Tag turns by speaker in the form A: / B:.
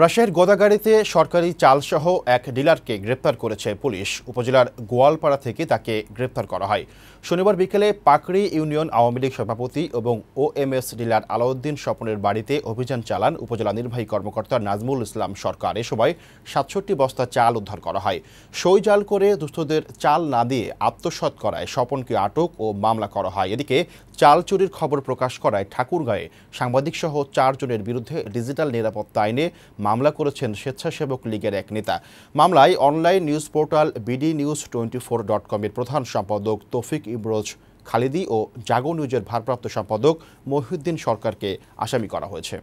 A: রাশিয়ার গোদাগাড়িতে সরকারি চালসহ এক ডিলারকে গ্রেপ্তার করেছে পুলিশ উপজেলার গোয়ালপাড়া থেকে তাকে গ্রেপ্তার করা হয় শনিবার বিকেলে পাকড়ি ইউনিয়ন আওয়ামী লীগ সভাপতি এবং ওএমএস ডিলার আলাউদ্দিন স্বপনের বাড়িতে অভিযান চালান উপজেলা নির্বাহী কর্মকর্তা নাজমুল ইসলাম সরকার এ সময় সাতষট্টি বস্তা চাল উদ্ধার করা হয় সই জাল করে দুস্থদের চাল না দিয়ে আত্মসৎ করায় স্বপনকে আটক ও মামলা করা হয় এদিকে চাল চুরির খবর প্রকাশ করায় ঠাকুরগাঁয়ে সাংবাদিকসহ চারজনের বিরুদ্ধে ডিজিটাল নিরাপত্তা আইনে মামলা করেছেন স্বেচ্ছাসেবক লীগের এক নেতা মামলায় online news portal BD news twenty four dot কমের প্রধান সম্পাদক তৌফিক ইমরোজ খালিদি ও জাগো নিউজের ভারপ্রাপ্ত সম্পাদক মহিউদ্দিন সরকারকে আসামি করা হয়েছে